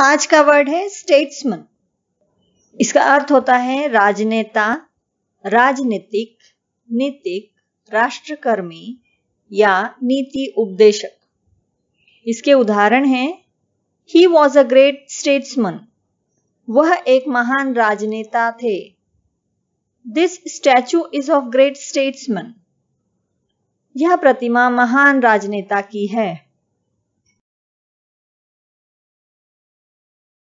आज का वर्ड है स्टेट्समैन इसका अर्थ होता है राजनेता राजनीतिक नीतिक राष्ट्रकर्मी या नीति उपदेशक इसके उदाहरण हैं he was a great statesman वह एक महान राजनेता थे this statue is of great statesman यह प्रतिमा महान राजनेता की है